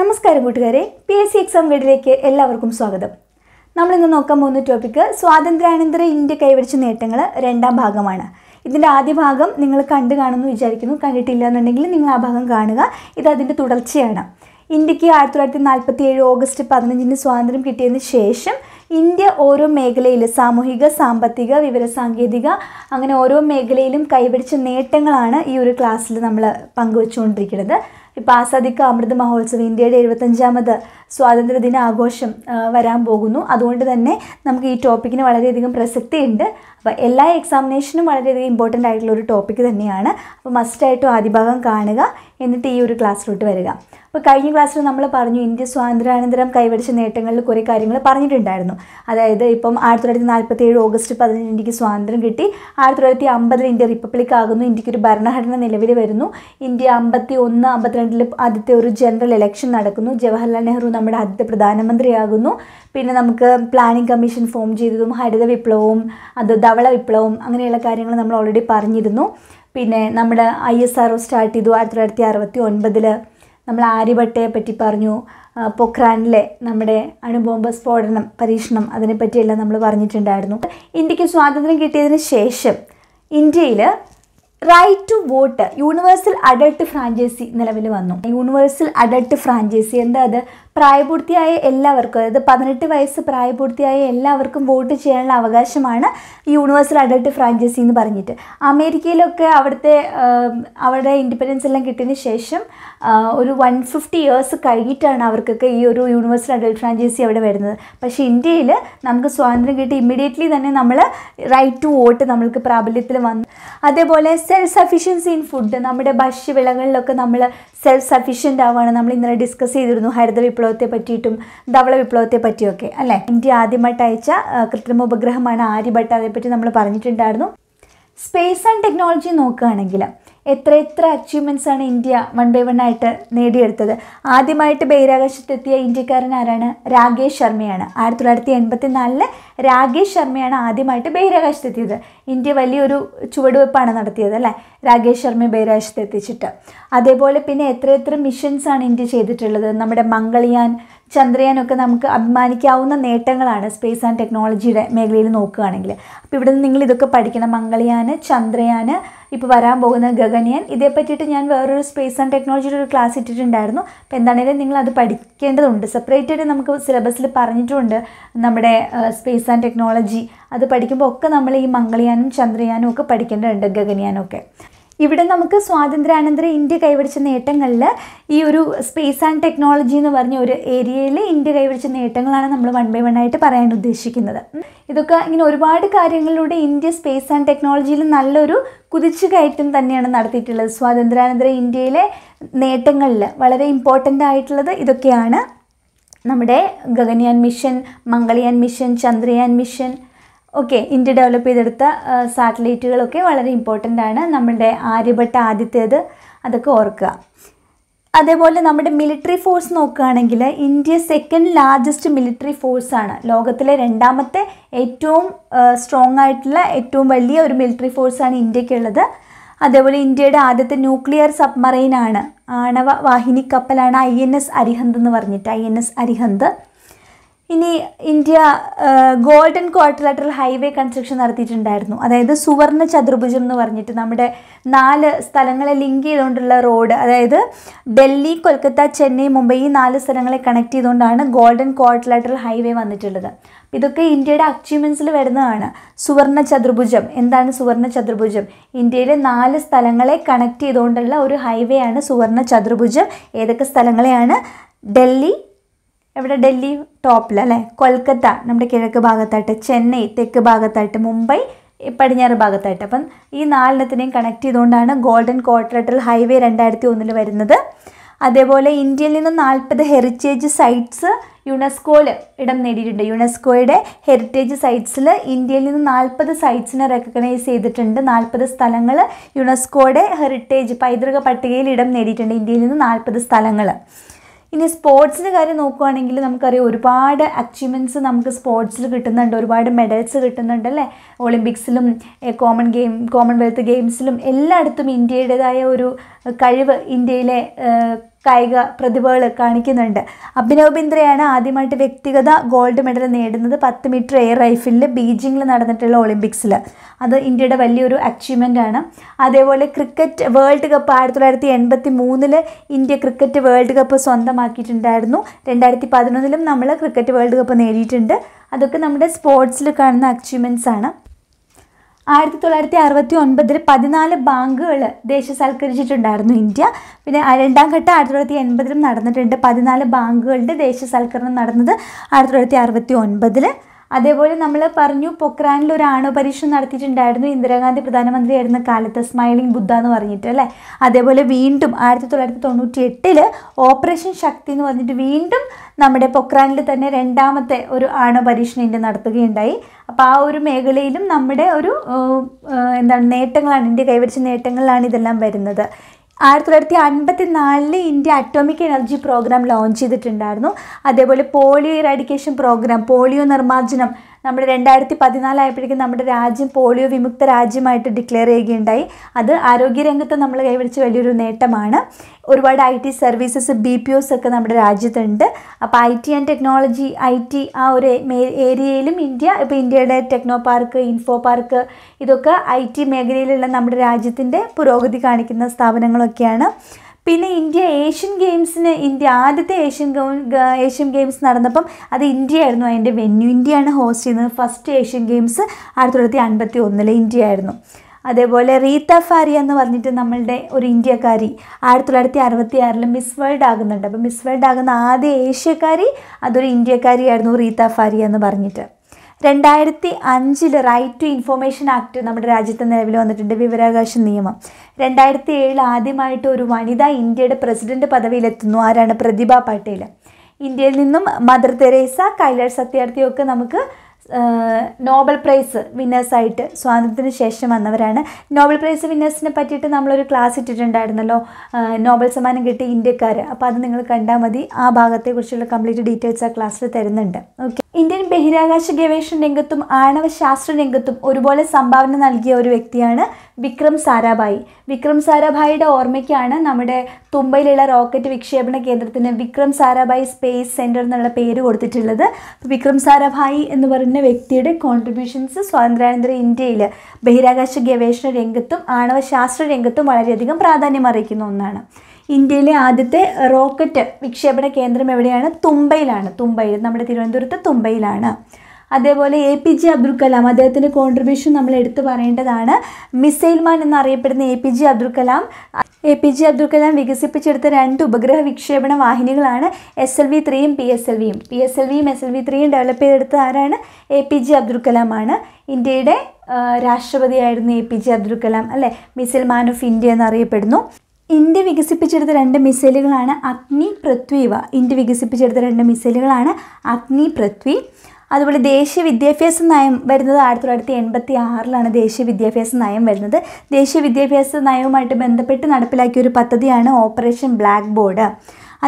നമസ്കാരം കൂട്ടുകാരെ P S C exam ഗൈഡിലേക്ക് എല്ലാവർക്കും സ്വാഗതം നമ്മളിന്ന് നോക്കാൻ പോകുന്ന ടോപ്പിക്ക് സ്വാതന്ത്ര്യാനന്തര ഇന്ത്യ കൈവരിച്ച നേട്ടങ്ങൾ രണ്ടാം ഭാഗമാണ് ഇതിൻ്റെ ആദ്യ ഭാഗം നിങ്ങൾ കണ്ടു കാണുമെന്ന് വിചാരിക്കുന്നു കണ്ടിട്ടില്ല എന്നുണ്ടെങ്കിൽ നിങ്ങൾ ആ ഭാഗം കാണുക ഇത് അതിൻ്റെ തുടർച്ചയാണ് ഇന്ത്യക്ക് ആയിരത്തി തൊള്ളായിരത്തി നാൽപ്പത്തി ഏഴ് ഓഗസ്റ്റ് പതിനഞ്ചിന് സ്വാതന്ത്ര്യം കിട്ടിയതിന് ശേഷം ഇന്ത്യ ഓരോ മേഖലയിൽ സാമൂഹിക സാമ്പത്തിക വിവരസാങ്കേതിക അങ്ങനെ ഓരോ മേഖലയിലും കൈവരിച്ച നേട്ടങ്ങളാണ് ഈ ഒരു ക്ലാസ്സിൽ നമ്മൾ പങ്കുവെച്ചുകൊണ്ടിരിക്കുന്നത് ഇപ്പോൾ ആസാദിക്ക് അമൃത് മഹോത്സവം ഇന്ത്യയുടെ എഴുപത്തഞ്ചാമത് സ്വാതന്ത്ര്യദിന ആഘോഷം വരാൻ പോകുന്നു അതുകൊണ്ട് തന്നെ നമുക്ക് ഈ ടോപ്പിക്കിന് വളരെയധികം പ്രസക്തിയുണ്ട് അപ്പോൾ എല്ലാ എക്സാമിനേഷനും വളരെയധികം ഇമ്പോർട്ടൻ്റ് ആയിട്ടുള്ള ഒരു ടോപ്പിക്ക് തന്നെയാണ് അപ്പോൾ മസ്റ്റായിട്ടും ആദ്യ ഭാഗം കാണുക എന്നിട്ട് ഈ ഒരു ക്ലാസ്സിലോട്ട് വരിക അപ്പോൾ കഴിഞ്ഞ ക്ലാസ്സിൽ നമ്മൾ പറഞ്ഞു ഇന്ത്യ സ്വാതന്ത്ര്യാനന്തരം കൈവരിച്ച നേട്ടങ്ങളിൽ കുറേ കാര്യങ്ങൾ പറഞ്ഞിട്ടുണ്ടായിരുന്നു അതായത് ഇപ്പം ആയിരത്തി തൊള്ളായിരത്തി നാൽപ്പത്തി ഏഴ് ഓഗസ്റ്റ് പതിനഞ്ച് ഇന്ത്യക്ക് സ്വാതന്ത്ര്യം കിട്ടി ആയിരത്തി തൊള്ളായിരത്തി അമ്പതിൽ ഇന്ത്യ റിപ്പബ്ലിക് ആകുന്നു ഇന്ത്യക്ക് ഒരു ഭരണഘടന നിലവിൽ വരുന്നു ഇന്ത്യ അമ്പത്തി ഒന്ന് പോയിന്റിൽ ആദ്യത്തെ ഒരു ജനറൽ ഇലക്ഷൻ നടക്കുന്നു ജവഹർലാൽ നെഹ്റു നമ്മുടെ ആദ്യത്തെ പ്രധാനമന്ത്രിയാകുന്നു പിന്നെ നമുക്ക് പ്ലാനിംഗ് കമ്മീഷൻ ഫോം ചെയ്തതും ഹരിത വിപ്ലവവും അത് ധവള വിപ്ലവവും അങ്ങനെയുള്ള കാര്യങ്ങൾ നമ്മൾ ഓൾറെഡി പറഞ്ഞിരുന്നു പിന്നെ നമ്മുടെ I S R O start ചെയ്തു ആയിരത്തി തൊള്ളായിരത്തി അറുപത്തി ഒൻപതിൽ നമ്മൾ ആര്യഭട്ടയെ പറ്റി പറഞ്ഞു പൊക്രാനിലെ നമ്മുടെ അണുബോംബ് സ്ഫോടനം പരീക്ഷണം അതിനെപ്പറ്റിയെല്ലാം നമ്മൾ പറഞ്ഞിട്ടുണ്ടായിരുന്നു ഇന്ത്യക്ക് സ്വാതന്ത്ര്യം കിട്ടിയതിന് ശേഷം ഇന്ത്യയിൽ right to vote universal adult franchise നിലവിൽ വന്നു യൂണിവേഴ്സൽ അഡൾട്ട് ഫ്രാഞ്ചൈസി എന്താ അത് പ്രായപൂർത്തിയായ എല്ലാവർക്കും അതായത് പതിനെട്ട് വയസ്സ് പ്രായപൂർത്തിയായ എല്ലാവർക്കും വോട്ട് ചെയ്യാനുള്ള അവകാശമാണ് യൂണിവേഴ്സൽ അഡൾട്ട് ഫ്രാഞ്ചൈസി എന്ന് പറഞ്ഞിട്ട് അമേരിക്കയിലൊക്കെ അവിടുത്തെ അവരുടെ ഇൻഡിപെൻഡൻസ് എല്ലാം കിട്ടിയതിന് ശേഷം ഒരു വൺ ഫിഫ്റ്റി ഇയേഴ്സ് കഴിഞ്ഞിട്ടാണ് അവർക്കൊക്കെ ഈ ഒരു യൂണിവേഴ്സൽ അഡൾട്ട് ഫ്രാഞ്ചൈസി അവിടെ വരുന്നത് പക്ഷേ ഇന്ത്യയിൽ നമുക്ക് സ്വാതന്ത്ര്യം കിട്ടി ഇമ്മീഡിയറ്റ്ലി തന്നെ നമ്മൾ റൈറ്റ് ടു വോട്ട് നമ്മൾക്ക് പ്രാബല്യത്തിൽ വന്നു അതേപോലെ സെൽഫ് സഫീഷ്യൻസി ഇൻ ഫുഡ് നമ്മുടെ ഭക്ഷ്യവിളകളിലൊക്കെ നമ്മൾ സെൽഫ് സഫീഷ്യൻ്റ് ആവുകയാണ് നമ്മൾ ഇന്നലെ ഡിസ്കസ് ചെയ്തിരുന്നു ഹരിത വിപ്ലവം വിപ്ലവത്തെ പറ്റിയിട്ടും ധവള വിപ്ലവത്തെ പറ്റിയൊക്കെ അല്ലേ ഇന്ത്യ ആദ്യമായിട്ട് അയച്ച കൃത്രിമ ഉപഗ്രഹമാണ് ആര്യഭട്ട് അതേപ്പറ്റി നമ്മൾ പറഞ്ഞിട്ടുണ്ടായിരുന്നു സ്പേസ് ആൻഡ് ടെക്നോളജി നോക്കുകയാണെങ്കിൽ എത്ര എത്ര അച്ചീവ്മെൻറ്റ്സ് ആണ് ഇന്ത്യ വൺ ബൈ വൺ ആയിട്ട് നേടിയെടുത്തത് ആദ്യമായിട്ട് ബഹിരാകാശത്തെത്തിയ ഇന്ത്യക്കാരൻ ആരാണ് രാകേഷ് ശർമ്മയാണ് ആയിരത്തി തൊള്ളായിരത്തി എൺപത്തി നാലില് രാകേഷ് ശർമ്മയാണ് ആദ്യമായിട്ട് ബഹിരാകാശത്തെത്തിയത് ഇന്ത്യ വലിയൊരു ചുവടുവെപ്പാണ് നടത്തിയത് അല്ലേ രാകേഷ് ശർമ്മയെ ബഹിരാകാശത്തെത്തിച്ചിട്ട് അതേപോലെ പിന്നെ എത്ര എത്ര മിഷൻസാണ് ഇന്ത്യ ചെയ്തിട്ടുള്ളത് നമ്മുടെ മംഗളിയാൻ ചന്ദ്രയാനൊക്കെ നമുക്ക് അഭിമാനിക്കാവുന്ന നേട്ടങ്ങളാണ് സ്പേസ് ആൻഡ് ടെക്നോളജിയുടെ മേഖലയിൽ നോക്കുകയാണെങ്കിൽ അപ്പോൾ ഇവിടെ നിന്ന് നിങ്ങൾ ഇതൊക്കെ പഠിക്കണം മംഗളയാന് ചന്ദ്രയാന് ഇപ്പോൾ വരാൻ പോകുന്ന ഗഗനയാൻ ഇതേ പറ്റിയിട്ട് ഞാൻ വേറൊരു സ്പേസ് ആൻഡ് ടെക്നോളജിയുടെ ഒരു ക്ലാസ് ഇട്ടിട്ടുണ്ടായിരുന്നു അപ്പോൾ എന്താണെങ്കിലും നിങ്ങൾ അത് പഠിക്കേണ്ടതുണ്ട് സെപ്പറേറ്റായിട്ട് നമുക്ക് സിലബസിൽ പറഞ്ഞിട്ടുണ്ട് നമ്മുടെ സ്പേസ് ആൻഡ് ടെക്നോളജി അത് പഠിക്കുമ്പോൾ ഒക്കെ നമ്മൾ ഈ മംഗളയാനും ചന്ദ്രയാനും ഒക്കെ പഠിക്കേണ്ടതുണ്ട് ഗഗനയാനൊക്കെ ഇവിടെ നമുക്ക് സ്വാതന്ത്ര്യാനന്തര ഇന്ത്യ കൈവരിച്ച നേട്ടങ്ങളിൽ ഈ ഒരു സ്പേസ് ആൻഡ് ടെക്നോളജി എന്ന് പറഞ്ഞ ഒരു ഏരിയയിൽ ഇന്ത്യ കൈവരിച്ച നേട്ടങ്ങളാണ് നമ്മൾ വൺ ബൈ വൺ ആയിട്ട് പറയാൻ ഉദ്ദേശിക്കുന്നത് ഇതൊക്കെ ഇങ്ങനെ ഒരുപാട് കാര്യങ്ങളിലൂടെ ഇന്ത്യ സ്പേസ് ആൻഡ് ടെക്നോളജിയിൽ നല്ലൊരു കുതിച്ചു കയറ്റം തന്നെയാണ് നടത്തിയിട്ടുള്ളത് സ്വാതന്ത്ര്യാനന്തര ഇന്ത്യയിലെ നേട്ടങ്ങളിൽ വളരെ ഇമ്പോർട്ടൻ്റ് ആയിട്ടുള്ളത് ഇതൊക്കെയാണ് നമ്മുടെ Gaganyaan mission Mangalyaan mission Chandrayaan mission okay India develop ചെയ്തെടുത്ത സാറ്റലൈറ്റുകളൊക്കെ വളരെ ഇമ്പോർട്ടൻ്റ് ആണ് നമ്മുടെ ആര്യഭട്ട ആദ്യത്തേത് അതൊക്കെ ഓർക്കുക അതേപോലെ നമ്മുടെ മിലിറ്ററി ഫോഴ്സ് നോക്കുകയാണെങ്കിൽ ഇന്ത്യ സെക്കൻഡ് ലാർജസ്റ്റ് മിലിറ്ററി ഫോഴ്സാണ് ലോകത്തിലെ രണ്ടാമത്തെ ഏറ്റവും സ്ട്രോങ് ആയിട്ടുള്ള ഏറ്റവും വലിയ ഒരു മിലിറ്ററി ഫോഴ്സാണ് ഇന്ത്യക്കുള്ളത് അതേപോലെ ഇന്ത്യയുടെ ആദ്യത്തെ ന്യൂക്ലിയർ സബ്മറൈനാണ് ആണവ വാഹിനി കപ്പലാണ് ഐ എൻ എസ് അരിഹന്ത് എന്ന് പറഞ്ഞിട്ട് ഐ എൻ എസ് അരിഹന്ത് ഇനി India golden quarter highway construction നടത്തിയിട്ടുണ്ടായിരുന്നു അതായത് സുവർണ ചതുർഭുജം എന്ന് പറഞ്ഞിട്ട് നമ്മുടെ നാല് സ്ഥലങ്ങളെ ലിങ്ക് ചെയ്തുകൊണ്ടുള്ള റോഡ് അതായത് ഡൽഹി കൊൽക്കത്ത ചെന്നൈ മുംബൈ ഈ നാല് സ്ഥലങ്ങളെ കണക്ട് ചെയ്തുകൊണ്ടാണ് ഗോൾഡൻ ക്വാർട്ടർ ഹൈവേ വന്നിട്ടുള്ളത് ഇതൊക്കെ ഇന്ത്യയുടെ അച്ചീവ്മെൻസിൽ വരുന്നതാണ് സുവർണ ചതുർഭുജം എന്താണ് സുവർണ ചതുർഭുജം ഇന്ത്യയിലെ നാല് സ്ഥലങ്ങളെ കണക്ട് ചെയ്തുകൊണ്ടുള്ള ഒരു ഹൈവേ ആണ് സുവർണ ചതുർഭുജം ഏതൊക്കെ സ്ഥലങ്ങളെയാണ് ഡൽഹി എവിടെ ഡൽഹി ടോപ്പിൽ അല്ലേ കൊൽക്കത്ത നമ്മുടെ കിഴക്ക് ഭാഗത്തായിട്ട് ചെന്നൈ തെക്ക് ഭാഗത്തായിട്ട് മുംബൈ പടിഞ്ഞാറ് ഭാഗത്തായിട്ട് അപ്പം ഈ നാലെണ്ണത്തിനെയും കണക്ട് ചെയ്തുകൊണ്ടാണ് ഗോൾഡൻ കോർട്ടറട്ടൽ ഹൈവേ രണ്ടായിരത്തി ഒന്നിൽ വരുന്നത് അതേപോലെ ഇന്ത്യയിൽ നിന്ന് നാൽപ്പത് ഹെറിറ്റേജ് സൈറ്റ്സ് യുനെസ്കോയിൽ ഇടം നേടിയിട്ടുണ്ട് യുനെസ്കോയുടെ ഹെറിറ്റേജ് സൈറ്റ്സിൽ ഇന്ത്യയിൽ നിന്ന് നാൽപ്പത് സൈറ്റ്സിനെ റെക്കഗ്നൈസ് ചെയ്തിട്ടുണ്ട് നാൽപ്പത് സ്ഥലങ്ങൾ യുനെസ്കോയുടെ ഹെറിറ്റേജ് പൈതൃക പട്ടികയിൽ ഇടം നേടിയിട്ടുണ്ട് ഇന്ത്യയിൽ നിന്ന് നാൽപ്പത് സ്ഥലങ്ങൾ ഇനി സ്പോർട്സിൻ്റെ കാര്യം നോക്കുകയാണെങ്കിൽ നമുക്കറിയാം ഒരുപാട് അച്ചീവ്മെൻറ്റ്സ് നമുക്ക് സ്പോർട്സിൽ കിട്ടുന്നുണ്ട് ഒരുപാട് മെഡൽസ് കിട്ടുന്നുണ്ട് അല്ലേ ഒളിമ്പിക്സിലും കോമൺ ഗെയിം കോമൺവെൽത്ത് ഗെയിംസിലും എല്ലായിടത്തും ഇന്ത്യയുടേതായ ഒരു കഴിവ് ഇന്ത്യയിലെ കായിക പ്രതിഭകൾ കാണിക്കുന്നുണ്ട് അഭിനവ് ബിന്ദ്രയാണ് ആദ്യമായിട്ട് വ്യക്തിഗത ഗോൾഡ് മെഡൽ നേടുന്നത് പത്ത് മീറ്റർ എയർ റൈഫിളിൽ ബീജിംഗിൽ നടന്നിട്ടുള്ള ഒളിമ്പിക്സിൽ അത് ഇന്ത്യയുടെ വലിയൊരു അച്ചീവ്മെൻ്റ് ആണ് അതേപോലെ ക്രിക്കറ്റ് വേൾഡ് കപ്പ് ആയിരത്തി തൊള്ളായിരത്തി എൺപത്തി മൂന്നില് ഇന്ത്യ ക്രിക്കറ്റ് വേൾഡ് കപ്പ് സ്വന്തമാക്കിയിട്ടുണ്ടായിരുന്നു രണ്ടായിരത്തി പതിനൊന്നിലും നമ്മൾ ക്രിക്കറ്റ് വേൾഡ് കപ്പ് നേടിയിട്ടുണ്ട് അതൊക്കെ നമ്മുടെ സ്പോർട്സിൽ കാണുന്ന അച്ചീവ്മെൻറ്റ്സ് ആണ് ആയിരത്തി തൊള്ളായിരത്തി അറുപത്തി ഒൻപതിൽ പതിനാല് ബാങ്കുകൾ ദേശസൽക്കരിച്ചിട്ടുണ്ടായിരുന്നു ഇന്ത്യ പിന്നെ രണ്ടാം ഘട്ടം ആയിരത്തി തൊള്ളായിരത്തി എൺപതിലും നടന്നിട്ടുണ്ട് പതിനാല് ബാങ്കുകളുടെ ദേശസൽക്കരണം നടന്നത് ആയിരത്തി തൊള്ളായിരത്തി അറുപത്തി ഒൻപതിൽ അതേപോലെ നമ്മൾ പറഞ്ഞു പൊക്രാനിൽ ഒരു ആണവപരീക്ഷ നടത്തിയിട്ടുണ്ടായിരുന്നു ഇന്ദിരാഗാന്ധി ആയിരുന്ന കാലത്ത് സ്മൈലിംഗ് ബുദ്ധ എന്ന് പറഞ്ഞിട്ട് അല്ലേ അതേപോലെ വീണ്ടും ആയിരത്തി തൊള്ളായിരത്തി തൊണ്ണൂറ്റി എട്ടിൽ ഓപ്പറേഷൻ ശക്തി എന്ന് പറഞ്ഞിട്ട് വീണ്ടും നമ്മുടെ പൊക്രാനിൽ തന്നെ രണ്ടാമത്തെ ഒരു ആണവപരീക്ഷണം ഇന്ത്യ നടത്തുകയുണ്ടായി അപ്പോൾ ആ ഒരു മേഖലയിലും നമ്മുടെ ഒരു എന്താണ് നേട്ടങ്ങളാണ് ഇന്ത്യ കൈവരിച്ച നേട്ടങ്ങളിലാണ് ഇതെല്ലാം വരുന്നത് ആയിരത്തി തൊള്ളായിരത്തി അൻപത്തി India atomic energy program launch ചെയ്തിട്ടുണ്ടായിരുന്നു അതേപോലെ പോളിയോ ഇറാഡിക്കേഷൻ പ്രോഗ്രാം പോളിയോ നിർമ്മാർജ്ജനം നമ്മുടെ രണ്ടായിരത്തി പതിനാലായപ്പോഴേക്കും നമ്മുടെ രാജ്യം പോളിയോ വിമുക്ത രാജ്യമായിട്ട് ഡിക്ലെയർ ചെയ്യുകയുണ്ടായി അത് ആരോഗ്യരംഗത്ത് നമ്മൾ കൈവരിച്ച വലിയൊരു നേട്ടമാണ് ഒരുപാട് I T services B P Os ഒക്കെ നമ്മുടെ രാജ്യത്തുണ്ട് അപ്പോൾ I T and technology I T ആ ഒരു ഏരിയയിലും ഇന്ത്യ ഇപ്പോൾ ഇന്ത്യയുടെ ടെക്നോ പാർക്ക് ഇൻഫോ പാർക്ക് ഇതൊക്കെ ഐ ടി മേഖലയിലുള്ള നമ്മുടെ രാജ്യത്തിൻ്റെ പുരോഗതി കാണിക്കുന്ന സ്ഥാപനങ്ങളൊക്കെയാണ് പിന്നെ ഇന്ത്യ ഏഷ്യൻ ഗെയിംസിന് ഇന്ത്യ ആദ്യത്തെ ഏഷ്യൻ ഏഷ്യൻ ഗെയിംസ് നടന്നപ്പം അത് ഇന്ത്യ ആയിരുന്നു അതിൻ്റെ വെന്യൂ ഇന്ത്യയാണ് ഹോസ്റ്റ് ചെയ്യുന്നത് ഫസ്റ്റ് ഏഷ്യൻ ഗെയിംസ് ആയിരത്തി തൊള്ളായിരത്തി അൻപത്തി ഒന്നിലെ ഇന്ത്യ ആയിരുന്നു അതേപോലെ റീത്ത ഫാരി എന്ന് പറഞ്ഞിട്ട് നമ്മളുടെ ഒരു ഇന്ത്യക്കാരി ആയിരത്തി തൊള്ളായിരത്തി അറുപത്തി ആറിൽ മിസ് വേൾഡ് ആകുന്നുണ്ട് അപ്പോൾ മിസ് വേൾഡ് ആകുന്ന ആദ്യ ഏഷ്യക്കാരി അതൊരു ഇന്ത്യക്കാരിയായിരുന്നു റീത്ത ഫാരി എന്ന് പറഞ്ഞിട്ട് രണ്ടായിരത്തി അഞ്ചിൽ റൈറ്റ് ടു ഇൻഫോർമേഷൻ ആക്ട് നമ്മുടെ രാജ്യത്തെ നിലവിൽ വന്നിട്ടുണ്ട് വിവരാവകാശ നിയമം രണ്ടായിരത്തി ഏഴിൽ ആദ്യമായിട്ട് ഒരു വനിത ഇന്ത്യയുടെ പ്രസിഡന്റ് പദവിയിലെത്തുന്നു ആരാണ് പ്രതിഭ പട്ടേൽ ഇന്ത്യയിൽ നിന്നും മദർ തെരേസ കൈലാഷ് സത്യാർത്ഥിയൊക്കെ നമുക്ക് നോബൽ പ്രൈസ് വിന്നേഴ്സായിട്ട് സ്വാതന്ത്ര്യത്തിന് ശേഷം വന്നവരാണ് നോബൽ പ്രൈസ് വിന്നേഴ്സിനെ പറ്റിയിട്ട് നമ്മളൊരു ക്ലാസ് ഇട്ടിട്ടുണ്ടായിരുന്നല്ലോ നോബൽ സമ്മാനം കിട്ടിയ ഇന്ത്യക്കാർ അപ്പോൾ അത് നിങ്ങൾ കണ്ടാൽ മതി ആ ഭാഗത്തെക്കുറിച്ചുള്ള കംപ്ലീറ്റ് ഡീറ്റെയിൽസ് ആ ക്ലാസ്സിൽ തരുന്നുണ്ട് ഓക്കെ ഇന്ത്യൻ ബഹിരാകാശ ഗവേഷണ രംഗത്തും ആണവ ശാസ്ത്ര രംഗത്തും ഒരുപോലെ സംഭാവന നൽകിയ ഒരു വ്യക്തിയാണ് വിക്രം സാരാഭായി വിക്രം സാരാഭായിയുടെ ഓർമ്മയ്ക്കാണ് നമ്മുടെ തുമ്പയിലുള്ള റോക്കറ്റ് വിക്ഷേപണ കേന്ദ്രത്തിന് വിക്രം സാരാഭായി സ്പേസ് സെൻ്റർ എന്നുള്ള പേര് കൊടുത്തിട്ടുള്ളത് വിക്രം സാരാഭായി എന്ന് പറയുന്ന വ്യക്തിയുടെ കോൺട്രിബ്യൂഷൻസ് സ്വാതന്ത്ര്യാനന്തര ഇന്ത്യയിൽ ബഹിരാകാശ ഗവേഷണ രംഗത്തും ആണവ ശാസ്ത്ര രംഗത്തും വളരെയധികം പ്രാധാന്യം അറിയിക്കുന്ന ഒന്നാണ് ഇന്ത്യയിലെ ആദ്യത്തെ റോക്കറ്റ് വിക്ഷേപണ കേന്ദ്രം എവിടെയാണ് തുമ്പയിലാണ് തുമ്പയിൽ നമ്മുടെ തിരുവനന്തപുരത്ത് തുമ്പയിലാണ് അതേപോലെ A P J Abdul Kalam അദ്ദേഹത്തിൻ്റെ കോൺട്രിബ്യൂഷൻ നമ്മൾ എടുത്തു പറയേണ്ടതാണ് മിസൈൽ മാൻ എന്നറിയപ്പെടുന്ന A P J Abdul Kalam A P J Abdul Kalam വികസിപ്പിച്ചെടുത്ത രണ്ട് ഉപഗ്രഹ വിക്ഷേപണ വാഹിനികളാണ് എസ് എൽ വി ത്രീയും പി എസ് എൽ വിയും പി എസ് എൽ വിയും എസ് എൽ വി ത്രീയും ഡെവലപ്പ് ചെയ്തെടുത്ത ആരാണ് എ പി ജെ അബ്ദുൽ കലാമാണ് ഇന്ത്യയുടെ രാഷ്ട്രപതിയായിരുന്നു A P J Abdul Kalam അല്ലേ മിസൈൽ മാൻ ഓഫ് ഇന്ത്യ എന്നറിയപ്പെടുന്നു ഇന്ത്യ വികസിപ്പിച്ചെടുത്ത രണ്ട് മിസൈലുകളാണ് അഗ്നി പൃഥ്വിവ ഇന്ത്യ വികസിപ്പിച്ചെടുത്ത രണ്ട് മിസൈലുകളാണ് അഗ്നി പൃഥ്വി അതുപോലെ ദേശീയ വിദ്യാഭ്യാസ നയം വരുന്നത് ആയിരത്തി തൊള്ളായിരത്തി എൺപത്തി ആറിലാണ് ദേശീയ വിദ്യാഭ്യാസ നയം വരുന്നത് ദേശീയ വിദ്യാഭ്യാസ നയവുമായിട്ട് ബന്ധപ്പെട്ട് നടപ്പിലാക്കിയ ഒരു പദ്ധതിയാണ് ഓപ്പറേഷൻ ബ്ലാക്ക് ബോർഡ്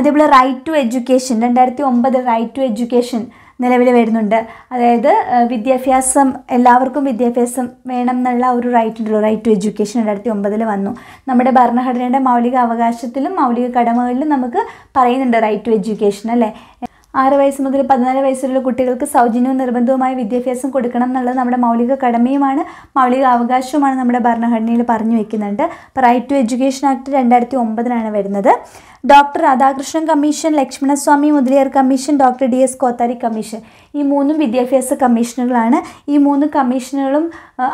അതേപോലെ റൈറ്റ് ടു എഡ്യൂക്കേഷൻ രണ്ടായിരത്തി ഒമ്പത് റൈറ്റ് ടു എഡ്യൂക്കേഷൻ നിലവിൽ വരുന്നുണ്ട് അതായത് വിദ്യാഭ്യാസം എല്ലാവർക്കും വിദ്യാഭ്യാസം വേണം എന്നുള്ള ഒരു റൈറ്റ് ഉണ്ടല്ലോ റൈറ്റ് ടു എഡ്യൂക്കേഷൻ രണ്ടായിരത്തി ഒമ്പതിൽ വന്നു നമ്മുടെ ഭരണഘടനയുടെ മൗലിക അവകാശത്തിലും മൗലിക കടമകളിലും നമുക്ക് പറയുന്നുണ്ട് റൈറ്റ് ടു എഡ്യൂക്കേഷൻ അല്ലേ ആറ് വയസ്സ് മുതൽ പതിനാല് വയസ്സുള്ള കുട്ടികൾക്ക് സൗജന്യവും നിർബന്ധവുമായ വിദ്യാഭ്യാസം കൊടുക്കണം എന്നുള്ളത് നമ്മുടെ മൗലിക കടമയുമാണ് മൗലിക അവകാശവുമാണ് നമ്മുടെ ഭരണഘടനയിൽ പറഞ്ഞു വയ്ക്കുന്നുണ്ട് അപ്പോൾ റൈറ്റ് ടു എഡ്യൂക്കേഷൻ ആക്ട് രണ്ടായിരത്തി ഒമ്പതിനാണ് വരുന്നത് doctor Radhakrishnan commission Lakshmanaswami Mudaliar commission doctor D S Kothari commission ഈ മൂന്നും വിദ്യാഭ്യാസ കമ്മീഷനുകളാണ് ഈ മൂന്ന് കമ്മീഷനുകളും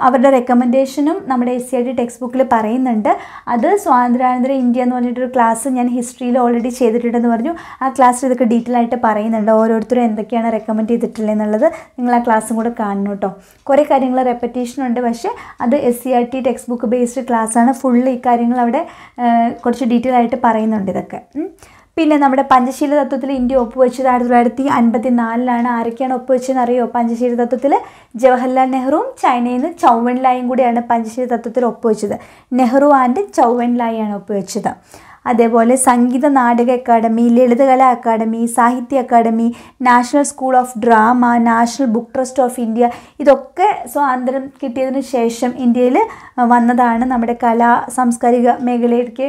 അവരുടെ റെക്കമെൻഡേഷനും നമ്മുടെ S C I D text ബുക്കിൽ പറയുന്നുണ്ട് അത് സ്വാതന്ത്ര്യാനന്തര ഇന്ത്യ എന്ന് പറഞ്ഞിട്ടൊരു ക്ലാസ് ഞാൻ ഹിസ്റ്ററിയിൽ ഓൾറെഡി ചെയ്തിട്ടുണ്ടെന്ന് പറഞ്ഞു ആ ക്ലാസ്സിൽ ഇതൊക്കെ ഡീറ്റെയിൽ ആയിട്ട് പറയുന്നുണ്ട് ഓരോരുത്തരും എന്തൊക്കെയാണ് റെക്കമെൻഡ് ചെയ്തിട്ടുള്ളത് എന്നുള്ളത് നിങ്ങൾ ആ ക്ലാസ്സും കൂടെ കാണണം കേട്ടോ കുറേ കാര്യങ്ങൾ റെപ്പറ്റീഷൻ ഉണ്ട് പക്ഷേ അത് S C R T text book based ക്ലാസ്സാണ് ഫുള്ള് ഈ കാര്യങ്ങൾ അവിടെ കുറച്ച് ഡീറ്റെയിൽ ആയിട്ട് പറയുന്നുണ്ട് ഇതൊക്കെ പിന്നെ നമ്മുടെ പഞ്ചശീല തത്വത്തിൽ ഇന്ത്യ ഒപ്പുവെച്ചത് ആയിരത്തി തൊള്ളായിരത്തി അൻപത്തി നാലിലാണ് ആരൊക്കെയാണ് ഒപ്പുവെച്ചതെന്ന് അറിയോ പഞ്ചശീല തത്വത്തിൽ ജവഹർലാൽ നെഹ്റുവും ചൈനയിൽ നിന്ന് ചൗവൻലായും കൂടിയാണ് പഞ്ചശീല തത്വത്തിൽ ഒപ്പുവെച്ചത് നെഹ്റു ആൻഡ് ആണ് ഒപ്പുവെച്ചത് അതേപോലെ Sangeet Natak academy Lalit Kala academy Sahitya academy national school of drama national book trust of India ഇതൊക്കെ സ്വാതന്ത്ര്യം കിട്ടിയതിന് ശേഷം ഇന്ത്യയിൽ വന്നതാണ് നമ്മുടെ കലാ സാംസ്കാരിക മേഖലയിലേക്ക്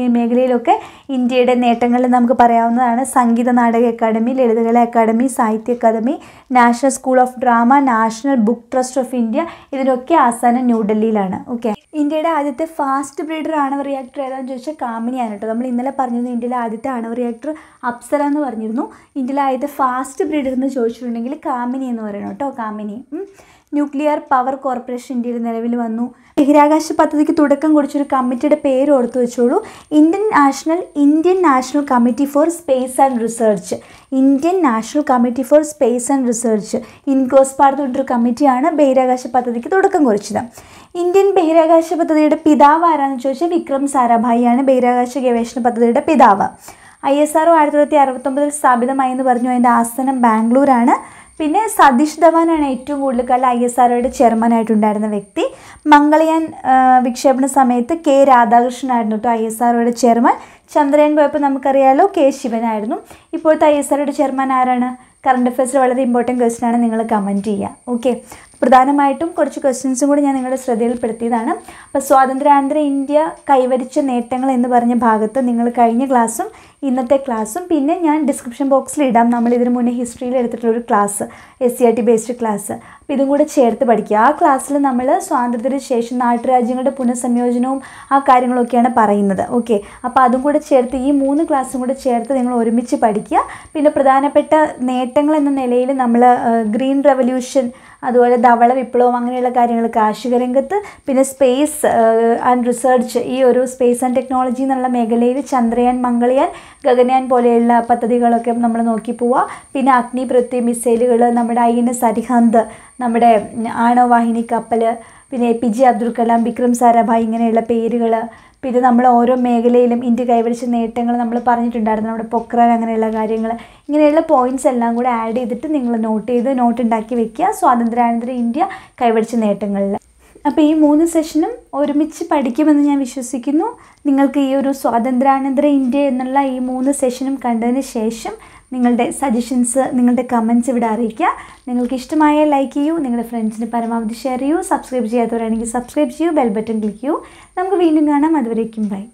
ഈ മേഖലയിലൊക്കെ ഇന്ത്യയുടെ നേട്ടങ്ങൾ നമുക്ക് പറയാവുന്നതാണ് Sangeet Natak academy Lalit Kala academy Sahitya academy national school of drama national book trust of India ഇതിനൊക്കെ ആസ്ഥാനം ന്യൂഡൽഹിയിലാണ് ഓക്കെ ഇന്ത്യയുടെ ആദ്യത്തെ ഫാസ്റ്റ് ബ്രീഡർ ആണവ റിയാക്ടർ ഏതാണെന്ന് ചോദിച്ചാൽ കാമിനിയാണ് കേട്ടോ നമ്മൾ ഇന്നലെ പറഞ്ഞിരുന്നു ഇന്ത്യയിലെ ആദ്യത്തെ ആണവ റിയാക്ടർ അപ്സര എന്ന് പറഞ്ഞിരുന്നു ഇന്ത്യയിലെ ആദ്യത്തെ ഫാസ്റ്റ് ബ്രീഡർ എന്ന് ചോദിച്ചിട്ടുണ്ടെങ്കിൽ കാമിനി എന്ന് പറയണം കേട്ടോ കാമിനി ന്യൂക്ലിയർ പവർ കോർപ്പറേഷൻ ഇന്ത്യയിൽ നിലവിൽ വന്നു ബഹിരാകാശ പദ്ധതിക്ക് തുടക്കം കുറിച്ചൊരു കമ്മിറ്റിയുടെ പേര് ഓർത്തു വെച്ചോളൂ Indian national Indian national committee for space and research Indian national committee for space and research ഇൻകോസ് പറഞ്ഞിട്ടൊരു കമ്മിറ്റിയാണ് ബഹിരാകാശ പദ്ധതിക്ക് തുടക്കം കുറിച്ചത് ഇന്ത്യൻ ബഹിരാകാശ പദ്ധതിയുടെ പിതാവ് ആരാണെന്ന് ചോദിച്ചാൽ വിക്രം സാരാഭായിയാണ് ബഹിരാകാശ ഗവേഷണ പദ്ധതിയുടെ പിതാവ് ഐ എസ് ആർ ഒ ആയിരത്തി തൊള്ളായിരത്തി അറുപത്തൊമ്പതിൽ സ്ഥാപിതമായി എന്ന് പറഞ്ഞു അതിൻ്റെ ആസ്ഥാനം ബാംഗ്ലൂരാണ് പിന്നെ സതീഷ് ധവാനാണ് ഏറ്റവും കൂടുതൽ കാലം ഐ എസ് ആർഒയുടെ ചെയർമാനായിട്ടുണ്ടായിരുന്ന വ്യക്തി മംഗളയാൻ വിക്ഷേപണ സമയത്ത് കെ രാധാകൃഷ്ണനായിരുന്നു കേട്ടോ ഐ എസ് ആർഒയുടെ ചെയർമാൻ ചന്ദ്രയാൻ പോയപ്പോൾ നമുക്കറിയാലോ കെ ശിവനായിരുന്നു ഇപ്പോഴത്തെ ഐ എസ് ആർഒയുടെ ചെയർമാൻ ആരാണ് കറണ്ട് അഫയേഴ്സിൽ വളരെ ഇമ്പോർട്ടൻറ്റ് ക്വസ്റ്റ്യൻ ആണ് നിങ്ങൾ കമൻറ്റ് ചെയ്യുക ഓക്കെ പ്രധാനമായിട്ടും കുറച്ച് ക്വസ്റ്റ്യൻസും കൂടി ഞാൻ നിങ്ങളുടെ ശ്രദ്ധയിൽപ്പെടുത്തിയതാണ് അപ്പോൾ സ്വാതന്ത്ര്യാനന്തര ഇന്ത്യ കൈവരിച്ച നേട്ടങ്ങൾ എന്ന് പറഞ്ഞ ഭാഗത്ത് നിങ്ങൾ കഴിഞ്ഞ ക്ലാസ്സും ഇന്നത്തെ ക്ലാസ്സും പിന്നെ ഞാൻ ഡിസ്ക്രിപ്ഷൻ ബോക്സിൽ ഇടാം നമ്മൾ ഇതിനു മുന്നേ ഹിസ്റ്ററിയിൽ എടുത്തിട്ടുള്ള ഒരു class S C R T based class അപ്പോൾ ഇതും കൂടെ ചേർത്ത് പഠിക്കുക ആ ക്ലാസ്സിൽ നമ്മൾ സ്വാതന്ത്ര്യത്തിന് ശേഷം നാട്ടുരാജ്യങ്ങളുടെ പുനഃസംയോജനവും ആ കാര്യങ്ങളൊക്കെയാണ് പറയുന്നത് ഓക്കെ അപ്പോൾ അതും കൂടെ ചേർത്ത് ഈ മൂന്ന് ക്ലാസ്സും കൂടെ ചേർത്ത് നിങ്ങൾ ഒരുമിച്ച് പഠിക്കുക പിന്നെ പ്രധാനപ്പെട്ട നേട്ടങ്ങൾ എന്ന നിലയിൽ നമ്മൾ ഗ്രീൻ റെവല്യൂഷൻ അതുപോലെ ധവള വിപ്ലവം അങ്ങനെയുള്ള കാര്യങ്ങൾ കാർഷിക രംഗത്ത് പിന്നെ സ്പേസ് ആൻഡ് റിസർച്ച് ഈ ഒരു സ്പേസ് ആൻഡ് ടെക്നോളജി എന്നുള്ള മേഖലയിൽ ചന്ദ്രയാൻ മംഗളയാൻ ഗഗനയാൻ പോലെയുള്ള പദ്ധതികളൊക്കെ നമ്മൾ നോക്കി പോവുക പിന്നെ അഗ്നിപൃഥ്വി മിസൈലുകൾ നമ്മുടെ ഐ എൻ എസ് അരിഹന്ത് നമ്മുടെ ആണവവാഹിനി കപ്പൽ പിന്നെ A P J Abdul Kalam Vikram Sarabhai ഇങ്ങനെയുള്ള പേരുകൾ പിന്നെ നമ്മൾ ഓരോ മേഖലയിലും ഇന്ത്യ കൈവരിച്ച നേട്ടങ്ങൾ നമ്മൾ പറഞ്ഞിട്ടുണ്ടായിരുന്നു നമ്മുടെ പൊക്രാൻ അങ്ങനെയുള്ള കാര്യങ്ങൾ ഇങ്ങനെയുള്ള പോയിന്റ്സ് എല്ലാം കൂടെ ആഡ് ചെയ്തിട്ട് നിങ്ങൾ നോട്ട് ചെയ്ത് നോട്ട് ഉണ്ടാക്കി വെക്കുക സ്വാതന്ത്ര്യാനന്തര ഇന്ത്യ കൈവരിച്ച നേട്ടങ്ങളിൽ അപ്പോൾ ഈ മൂന്ന് സെഷനും ഒരുമിച്ച് പഠിക്കുമെന്ന് ഞാൻ വിശ്വസിക്കുന്നു നിങ്ങൾക്ക് ഈ ഒരു സ്വാതന്ത്ര്യാനന്തര ഇന്ത്യ എന്നുള്ള ഈ മൂന്ന് സെഷനും കണ്ടതിന് ശേഷം നിങ്ങളുടെ സജഷൻസ് നിങ്ങളുടെ കമൻറ്റ്സ് ഇവിടെ അറിയിക്കുക നിങ്ങൾക്ക് ഇഷ്ടമായ ലൈക്ക് ചെയ്യൂ നിങ്ങളുടെ ഫ്രണ്ട്സിന് പരമാവധി ഷെയർ ചെയ്യൂ സബ്സ്ക്രൈബ് ചെയ്യാത്തവരാണെങ്കിൽ സബ്സ്ക്രൈബ് ചെയ്യൂ ബെൽ ബട്ടൺ ക്ലിക്ക് ചെയ്യൂ നമുക്ക് വീണ്ടും കാണാം അതുവരേക്കും ബൈ